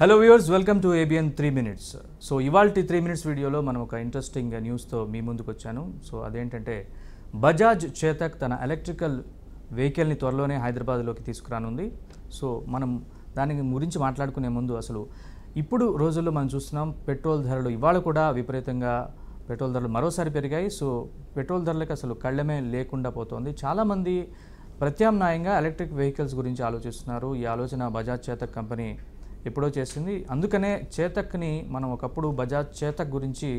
hello viewers welcome to ABN three minutes so ఇవాళ three minutes వీడియోలో మనం ఒక ఇంట్రెస్టింగ్ న్యూస్తో మీ ముందుకు వచ్చాను సో అదేంటంటే బజాజ్ చేతక్ తన ఎలక్ట్రికల్ వెహికల్ని త్వరలోనే హైదరాబాద్లోకి తీసుకురానుంది సో మనం దాని గురించి మాట్లాడుకునే ముందు అసలు ఇప్పుడు రోజుల్లో మనం చూస్తున్నాం పెట్రోల్ ధరలు ఇవాళ కూడా విపరీతంగా పెట్రోల్ ధరలు మరోసారి పెరిగాయి సో పెట్రోల్ ధరలకు అసలు కళ్ళమే లేకుండా పోతోంది చాలామంది ప్రత్యామ్నాయంగా ఎలక్ట్రిక్ వెహికల్స్ గురించి ఆలోచిస్తున్నారు ఈ ఆలోచన బజాజ్ చేతక్ కంపెనీ ఎప్పుడో చేసింది అందుకనే చేతక్ని మనం ఒకప్పుడు బజాజ్ చేతక్ గురించి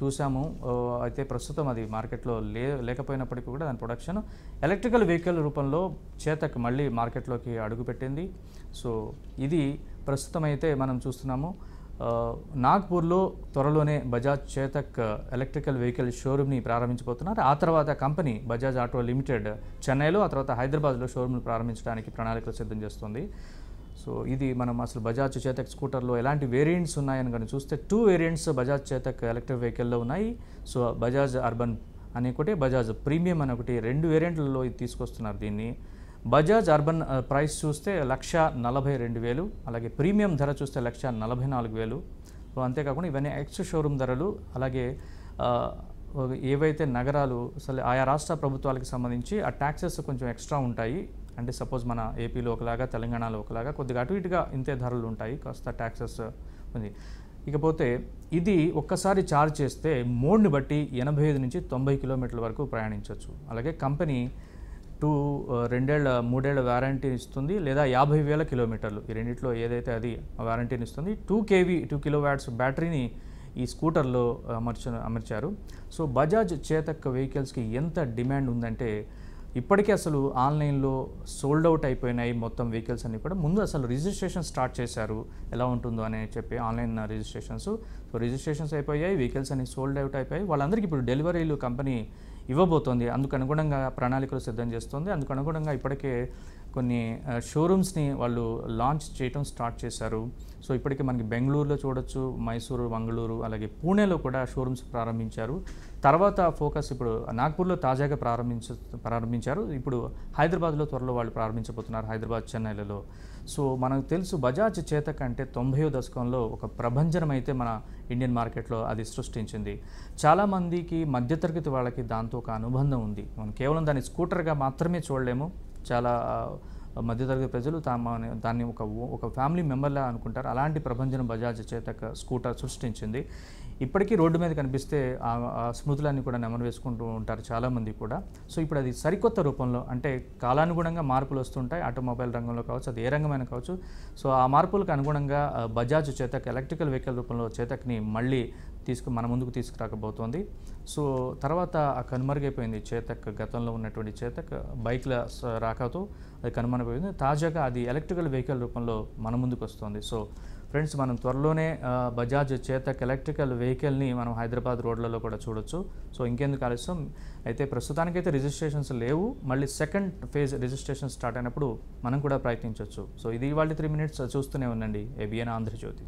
చూసాము అయితే ప్రస్తుతం అది మార్కెట్లో లే లేకపోయినప్పటికీ కూడా దాని ప్రొడక్షన్ ఎలక్ట్రికల్ వెహికల్ రూపంలో చేతక్ మళ్ళీ మార్కెట్లోకి అడుగుపెట్టింది సో ఇది ప్రస్తుతం అయితే మనం చూస్తున్నాము నాగ్పూర్లో త్వరలోనే బజాజ్ చేతక్ ఎలక్ట్రికల్ వెహికల్ షోరూమ్ని ప్రారంభించబోతున్నారు ఆ తర్వాత కంపెనీ బజాజ్ ఆటో లిమిటెడ్ చెన్నైలో ఆ తర్వాత హైదరాబాద్లో షోరూమ్ను ప్రారంభించడానికి ప్రణాళికలు సిద్ధం చేస్తుంది సో ఇది మనం అసలు బజాజ్ చేతక్ స్కూటర్లో ఎలాంటి వేరియంట్స్ ఉన్నాయని కానీ చూస్తే two variants Bajaj Chetak electric వెహికల్లో ఉన్నాయి సో బజాజ్ అర్బన్ అని ఒకటి బజాజ్ ప్రీమియం అని ఒకటి రెండు వేరియంట్లలో ఇది తీసుకొస్తున్నారు దీన్ని బజాజ్ అర్బన్ ప్రైస్ చూస్తే లక్ష నలభై రెండు వేలు అలాగే ప్రీమియం ధర చూస్తే లక్ష నలభై నాలుగు వేలు సో అంతేకాకుండా ఇవన్నీ ఎక్స్ షోరూమ్ ధరలు అలాగే ఏవైతే నగరాలు అసలు ఆయా రాష్ట్ర ప్రభుత్వాలకు సంబంధించి ఆ ట్యాక్సెస్ కొంచెం ఎక్స్ట్రా ఉంటాయి అంటే సపోజ్ మన ఏపీలో ఒకలాగా తెలంగాణలో ఒకలాగా కొద్దిగా అటు ఇటుగా ఇంతే ధరలు ఉంటాయి కాస్త ట్యాక్సెస్ ఉంది ఇకపోతే ఇది ఒక్కసారి ఛార్జ్ చేస్తే మోడ్ని బట్టి ఎనభై ఐదు నుంచి తొంభై కిలోమీటర్ల వరకు ప్రయాణించవచ్చు అలాగే కంపెనీ టూ రెండేళ్ల మూడేళ్ల వారంటీ ఇస్తుంది లేదా యాభై వేల కిలోమీటర్లు ఈ రెండింటిలో ఏదైతే అది వారంటీని ఇస్తుంది two KV two kilo watts బ్యాటరీని ఈ స్కూటర్లో అమర్చ అమర్చారు సో బజాజ్ చేతక్ వెహికల్స్కి ఎంత డిమాండ్ ఉందంటే ఇప్పటికే అసలు ఆన్లైన్లో సోల్డ్ అవుట్ అయిపోయినాయి మొత్తం వెహికల్స్ అన్ని కూడా ముందు అసలు రిజిస్ట్రేషన్ స్టార్ట్ చేశారు ఎలా ఉంటుందో అని చెప్పి ఆన్లైన్ రిజిస్ట్రేషన్స్ సో రిజిస్ట్రేషన్స్ అయిపోయాయి వెహికల్స్ అన్ని సోల్డ్ అవుట్ అయిపోయాయి వాళ్ళందరికీ ఇప్పుడు డెలివరీలు కంపెనీ ఇవ్వబోతోంది అందుకు అనుగుణంగా ప్రణాళికలు సిద్ధం చేస్తుంది అందుకు అనుగుణంగా ఇప్పటికే కొన్ని షోరూమ్స్ని వాళ్ళు లాంచ్ చేయటం స్టార్ట్ చేశారు సో ఇప్పటికే మనకి బెంగళూరులో చూడొచ్చు మైసూరు మంగళూరు అలాగే పూణేలో కూడా షోరూమ్స్ ప్రారంభించారు తర్వాత ఫోకస్ ఇప్పుడు నాగ్పూర్లో తాజాగా ప్రారంభించ ప్రారంభించారు ఇప్పుడు హైదరాబాద్లో త్వరలో వాళ్ళు ప్రారంభించబోతున్నారు హైదరాబాద్ చెన్నైలలో సో మనకు తెలుసు బజాజ్ చేత కంటే తొంభై దశకంలో ఒక ప్రభంజనం అయితే మన ఇండియన్ మార్కెట్లో అది సృష్టించింది చాలామందికి మధ్యతరగతి వాళ్ళకి దాంతో ఒక అనుబంధం ఉంది మనం కేవలం దాని స్కూటర్గా మాత్రమే చూడలేము చాలా మధ్యతరగతి ప్రజలు తమ దాన్ని ఒక ఒక ఫ్యామిలీ మెంబర్లా అనుకుంటారు అలాంటి ప్రపంచం బజాజ్ చేతక స్కూటర్ సృష్టించింది ఇప్పటికీ రోడ్డు మీద కనిపిస్తే ఆ స్మృతులన్నీ కూడా నెమరు వేసుకుంటూ ఉంటారు చాలామంది కూడా సో ఇప్పుడు అది సరికొత్త రూపంలో అంటే కాలానుగుణంగా మార్పులు వస్తుంటాయి ఆటోమొబైల్ రంగంలో కావచ్చు అది ఏ రంగమైన కావచ్చు సో ఆ మార్పులకు అనుగుణంగా బజాజ్ చేతక్ ఎలక్ట్రికల్ వెహికల్ రూపంలో చేతక్ని మళ్ళీ తీసుకు మన ముందుకు తీసుకురాకబోతోంది సో తర్వాత ఆ కనుమరుగైపోయింది చేతక్ గతంలో ఉన్నటువంటి చేతక్ బైక్ల రాకతో అది కనుమరుగైపోయింది తాజాగా అది ఎలక్ట్రికల్ వెహికల్ రూపంలో మన ముందుకు వస్తుంది సో ఫ్రెండ్స్ మనం త్వరలోనే బజాజ్ చేతక్ ఎలక్ట్రికల్ వెహికల్ని మనం హైదరాబాద్ రోడ్లలో కూడా చూడొచ్చు సో ఇంకెందుకు ఆలస్యం అయితే ప్రస్తుతానికైతే రిజిస్ట్రేషన్స్ లేవు మళ్ళీ సెకండ్ ఫేజ్ రిజిస్ట్రేషన్ స్టార్ట్ అయినప్పుడు మనం కూడా ప్రయత్నించవచ్చు సో ఇది ఇవాళ త్రీ మినిట్స్ చూస్తూనే ఉండండి ఏబిఎన్ ఆంధ్రజ్యోతి